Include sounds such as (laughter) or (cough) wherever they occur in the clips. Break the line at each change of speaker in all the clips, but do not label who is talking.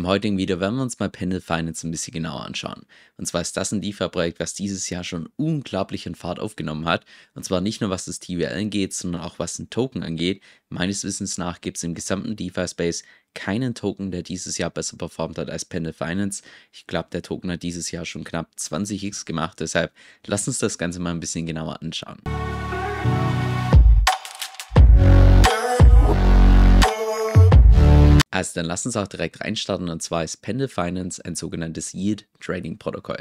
Im heutigen Video werden wir uns mal Pendel Finance ein bisschen genauer anschauen. Und zwar ist das ein DeFi-Projekt, was dieses Jahr schon unglaublich in Fahrt aufgenommen hat. Und zwar nicht nur was das TWL angeht, sondern auch was den Token angeht. Meines Wissens nach gibt es im gesamten DeFi-Space keinen Token, der dieses Jahr besser performt hat als Pendel Finance. Ich glaube, der Token hat dieses Jahr schon knapp 20x gemacht. Deshalb lasst uns das Ganze mal ein bisschen genauer anschauen. Also dann lass uns auch direkt reinstarten und zwar ist Pendle Finance ein sogenanntes Yield Trading Protokoll.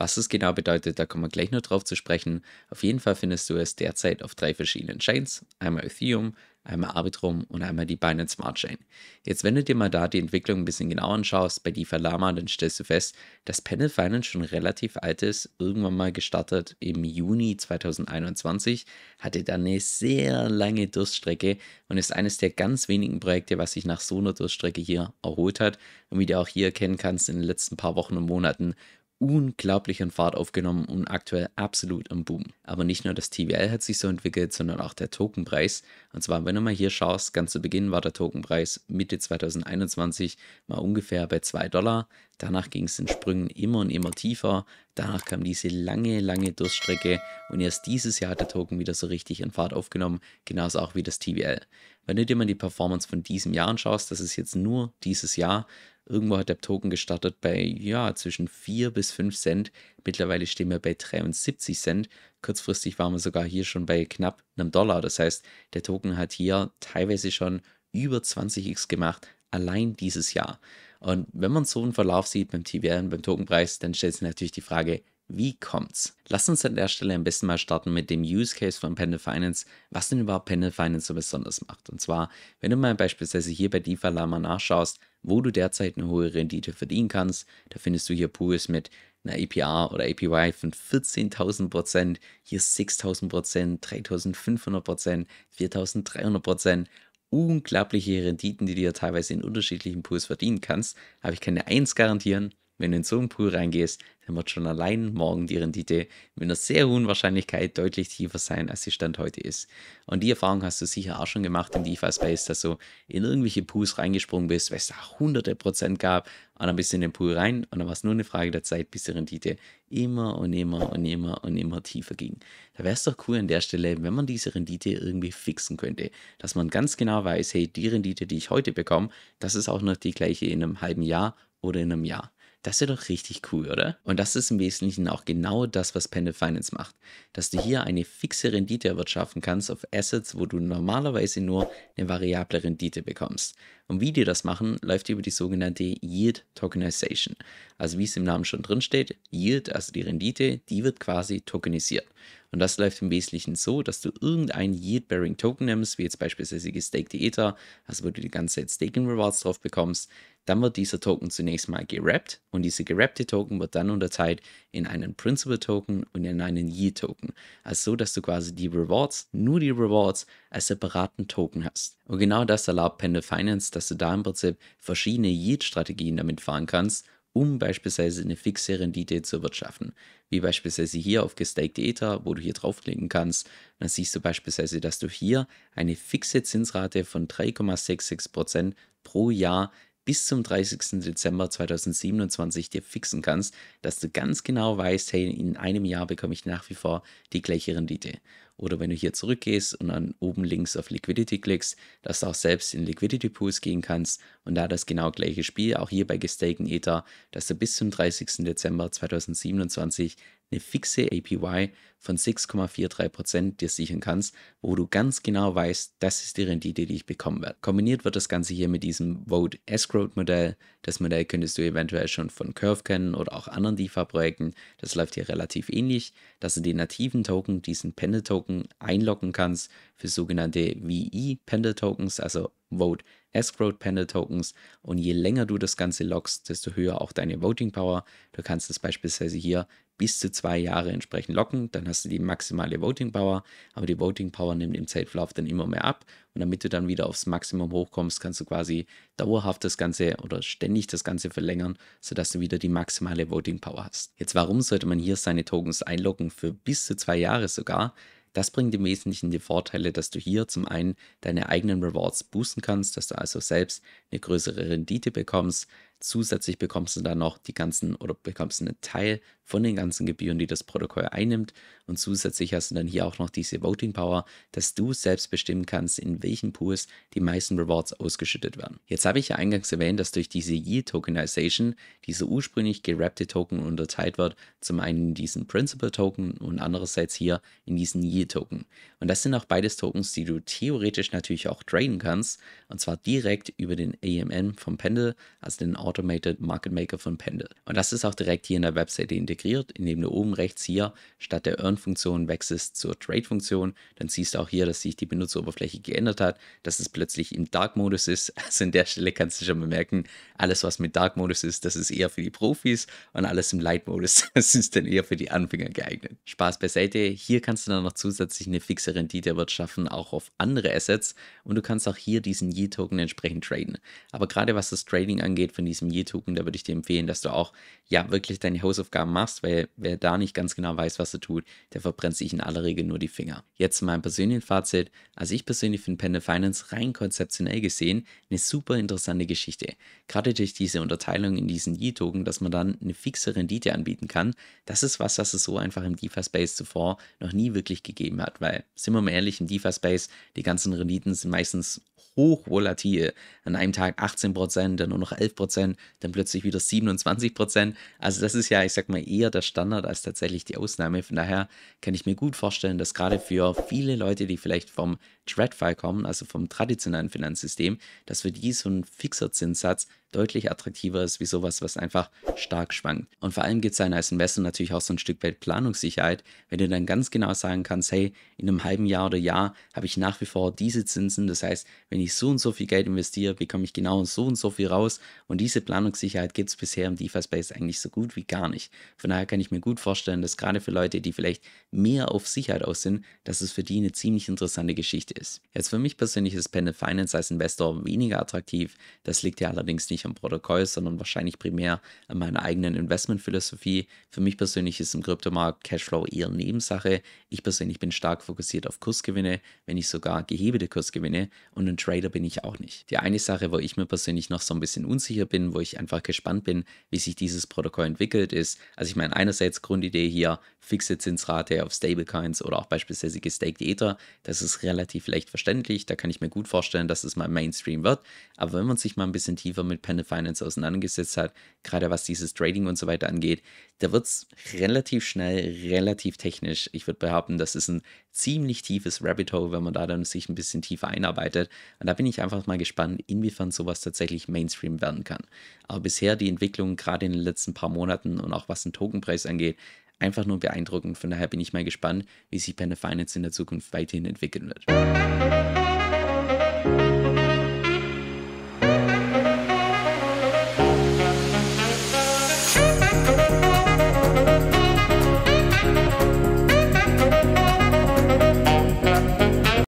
Was es genau bedeutet, da kommen wir gleich noch drauf zu sprechen. Auf jeden Fall findest du es derzeit auf drei verschiedenen Chains. Einmal Ethereum, einmal Arbitrum und einmal die Binance Smart Chain. Jetzt, wenn du dir mal da die Entwicklung ein bisschen genauer anschaust, bei DeFi Lama, dann stellst du fest, dass Panel Finance schon relativ alt ist, irgendwann mal gestartet im Juni 2021, hatte dann eine sehr lange Durststrecke und ist eines der ganz wenigen Projekte, was sich nach so einer Durststrecke hier erholt hat. Und wie du auch hier erkennen kannst, in den letzten paar Wochen und Monaten unglaublichen Fahrt aufgenommen und aktuell absolut am Boom. Aber nicht nur das TVL hat sich so entwickelt, sondern auch der Tokenpreis. Und zwar, wenn du mal hier schaust, ganz zu Beginn war der Tokenpreis Mitte 2021 mal ungefähr bei 2 Dollar. Danach ging es in Sprüngen immer und immer tiefer. Danach kam diese lange, lange Durststrecke und erst dieses Jahr hat der Token wieder so richtig in Fahrt aufgenommen, genauso auch wie das TVL. Wenn du dir mal die Performance von diesem Jahr anschaust, das ist jetzt nur dieses Jahr, Irgendwo hat der Token gestartet bei, ja, zwischen 4 bis 5 Cent. Mittlerweile stehen wir bei 73 Cent. Kurzfristig waren wir sogar hier schon bei knapp einem Dollar. Das heißt, der Token hat hier teilweise schon über 20x gemacht, allein dieses Jahr. Und wenn man so einen Verlauf sieht beim TVN, beim Tokenpreis, dann stellt sich natürlich die Frage, wie kommt's? Lass uns an der Stelle am besten mal starten mit dem Use Case von Pendel Finance, was denn überhaupt Pendel Finance so besonders macht. Und zwar, wenn du mal beispielsweise hier bei DeFi Lama nachschaust, wo du derzeit eine hohe Rendite verdienen kannst, da findest du hier Pools mit einer e APR oder APY von 14.000%, hier 6.000%, 3.500%, 4.300%. Unglaubliche Renditen, die du ja teilweise in unterschiedlichen Pools verdienen kannst, aber ich kann dir eins garantieren, wenn du in so einen Pool reingehst, dann wird schon allein morgen die Rendite mit einer sehr hohen Wahrscheinlichkeit deutlich tiefer sein, als sie Stand heute ist. Und die Erfahrung hast du sicher auch schon gemacht im DeFi-Space, dass du in irgendwelche Pools reingesprungen bist, weil es da hunderte Prozent gab und dann bist du in den Pool rein und dann war es nur eine Frage der Zeit, bis die Rendite immer und immer und immer und immer tiefer ging. Da wäre es doch cool an der Stelle, wenn man diese Rendite irgendwie fixen könnte, dass man ganz genau weiß, hey, die Rendite, die ich heute bekomme, das ist auch noch die gleiche in einem halben Jahr oder in einem Jahr. Das wäre doch richtig cool, oder? Und das ist im Wesentlichen auch genau das, was Pendel Finance macht. Dass du hier eine fixe Rendite erwirtschaften kannst auf Assets, wo du normalerweise nur eine variable Rendite bekommst. Und wie die das machen, läuft über die sogenannte Yield Tokenization. Also wie es im Namen schon drin steht, Yield, also die Rendite, die wird quasi tokenisiert. Und das läuft im Wesentlichen so, dass du irgendein Yield-Bearing Token nimmst, wie jetzt beispielsweise gestaked Ether, also wo du die ganze Zeit Staking Rewards drauf bekommst. Dann wird dieser Token zunächst mal gerappt und diese gerappte Token wird dann unterteilt in einen Principal Token und in einen Yield Token. Also so, dass du quasi die Rewards, nur die Rewards als separaten Token hast. Und genau das erlaubt Pendle Finance, dass du da im Prinzip verschiedene Yield-Strategien damit fahren kannst um beispielsweise eine fixe Rendite zu wirtschaften. Wie beispielsweise hier auf Gestaked Ether, wo du hier draufklicken kannst, dann siehst du beispielsweise, dass du hier eine fixe Zinsrate von 3,66% pro Jahr bis zum 30. Dezember 2027 dir fixen kannst, dass du ganz genau weißt, hey, in einem Jahr bekomme ich nach wie vor die gleiche Rendite. Oder wenn du hier zurückgehst und dann oben links auf Liquidity klickst, dass du auch selbst in Liquidity Pools gehen kannst und da das genau gleiche Spiel, auch hier bei gestaken Ether, dass du bis zum 30. Dezember 2027 eine fixe APY von 6,43% dir sichern kannst, wo du ganz genau weißt, das ist die Rendite, die ich bekommen werde. Kombiniert wird das Ganze hier mit diesem Vote Escrow Modell. Das Modell könntest du eventuell schon von Curve kennen oder auch anderen DeFi-Projekten. Das läuft hier relativ ähnlich, dass du den nativen Token, diesen Pendel Token, Token einloggen kannst für sogenannte VE Pendel Tokens, also Vote Escrow Pendel Tokens. Und je länger du das Ganze loggst, desto höher auch deine Voting Power. Du kannst es beispielsweise hier bis zu zwei Jahre entsprechend locken, dann hast du die maximale Voting Power, aber die Voting Power nimmt im Zeitverlauf dann immer mehr ab und damit du dann wieder aufs Maximum hochkommst, kannst du quasi dauerhaft das Ganze oder ständig das Ganze verlängern, sodass du wieder die maximale Voting Power hast. Jetzt warum sollte man hier seine Tokens einloggen für bis zu zwei Jahre sogar? Das bringt im Wesentlichen die Vorteile, dass du hier zum einen deine eigenen Rewards boosten kannst, dass du also selbst eine größere Rendite bekommst, Zusätzlich bekommst du dann noch die ganzen oder bekommst einen Teil von den ganzen Gebühren, die das Protokoll einnimmt. Und zusätzlich hast du dann hier auch noch diese Voting Power, dass du selbst bestimmen kannst, in welchen Pools die meisten Rewards ausgeschüttet werden. Jetzt habe ich ja eingangs erwähnt, dass durch diese Yield Tokenization dieser ursprünglich gerappte Token unterteilt wird. Zum einen in diesen Principal Token und andererseits hier in diesen Yield Token. Und das sind auch beides Tokens, die du theoretisch natürlich auch traden kannst. Und zwar direkt über den AMN vom Pendel, also den All Automated Market Maker von Pendel. Und das ist auch direkt hier in der Webseite integriert, indem du oben rechts hier statt der Earn-Funktion wechselst zur Trade-Funktion. Dann siehst du auch hier, dass sich die Benutzeroberfläche geändert hat, dass es plötzlich im Dark-Modus ist. (laughs) Also an der Stelle kannst du schon bemerken, alles was mit Dark-Modus ist, das ist eher für die Profis und alles im Light-Modus, (laughs) das ist dann eher für die Anfänger geeignet. Spaß beiseite, hier kannst du dann noch zusätzlich eine fixe Rendite erwirtschaften, auch auf andere Assets und du kannst auch hier diesen Yield-Token entsprechend traden. Aber gerade was das Trading angeht von diesem diesem Ye-Token, da würde ich dir empfehlen, dass du auch ja wirklich deine Hausaufgaben machst, weil wer da nicht ganz genau weiß, was er tut, der verbrennt sich in aller Regel nur die Finger. Jetzt mein persönliches Fazit. Also ich persönlich finde Pendel Finance rein konzeptionell gesehen eine super interessante Geschichte. Gerade durch diese Unterteilung in diesen Ye-Token, dass man dann eine fixe Rendite anbieten kann, das ist was, was es so einfach im DeFi-Space zuvor noch nie wirklich gegeben hat, weil, sind wir mal ehrlich, im DeFi-Space, die ganzen Renditen sind meistens hochvolatil. An einem Tag 18%, dann nur noch 11%, Prozent, dann plötzlich wieder 27 Prozent. Also das ist ja, ich sag mal, eher der Standard als tatsächlich die Ausnahme. Von daher kann ich mir gut vorstellen, dass gerade für viele Leute, die vielleicht vom TradFi kommen, also vom traditionellen Finanzsystem, dass für die so ein fixer Zinssatz deutlich attraktiver ist wie sowas, was einfach stark schwankt. Und vor allem gibt es einem als Investor natürlich auch so ein Stück weit Planungssicherheit, wenn du dann ganz genau sagen kannst, hey, in einem halben Jahr oder Jahr habe ich nach wie vor diese Zinsen. Das heißt, wenn ich so und so viel Geld investiere, bekomme ich genau so und so viel raus. Und diese Planungssicherheit gibt es bisher im DeFi-Space eigentlich so gut wie gar nicht. Von daher kann ich mir gut vorstellen, dass gerade für Leute, die vielleicht mehr auf Sicherheit aus sind, dass es für die eine ziemlich interessante Geschichte ist. Jetzt für mich persönlich ist Pendel Finance als Investor weniger attraktiv. Das liegt ja allerdings nicht nicht am Protokoll, sondern wahrscheinlich primär an meiner eigenen Investmentphilosophie. Für mich persönlich ist im Kryptomarkt Cashflow eher Nebensache. Ich persönlich bin stark fokussiert auf Kursgewinne, wenn ich sogar gehebete Kursgewinne und ein Trader bin ich auch nicht. Die eine Sache, wo ich mir persönlich noch so ein bisschen unsicher bin, wo ich einfach gespannt bin, wie sich dieses Protokoll entwickelt, ist, also ich meine einerseits Grundidee hier, fixe Zinsrate auf Stablecoins oder auch beispielsweise gestaked Ether. Das ist relativ leicht verständlich. Da kann ich mir gut vorstellen, dass es mal Mainstream wird. Aber wenn man sich mal ein bisschen tiefer mit Panel Finance auseinandergesetzt hat, gerade was dieses Trading und so weiter angeht, da wird es relativ schnell, relativ technisch. Ich würde behaupten, das ist ein ziemlich tiefes Rabbit Hole, wenn man da dann sich ein bisschen tiefer einarbeitet. Und da bin ich einfach mal gespannt, inwiefern sowas tatsächlich Mainstream werden kann. Aber bisher die Entwicklung gerade in den letzten paar Monaten und auch was den Tokenpreis angeht, einfach nur beeindruckend. Von daher bin ich mal gespannt, wie sich Panda Finance in der Zukunft weiterhin entwickeln wird.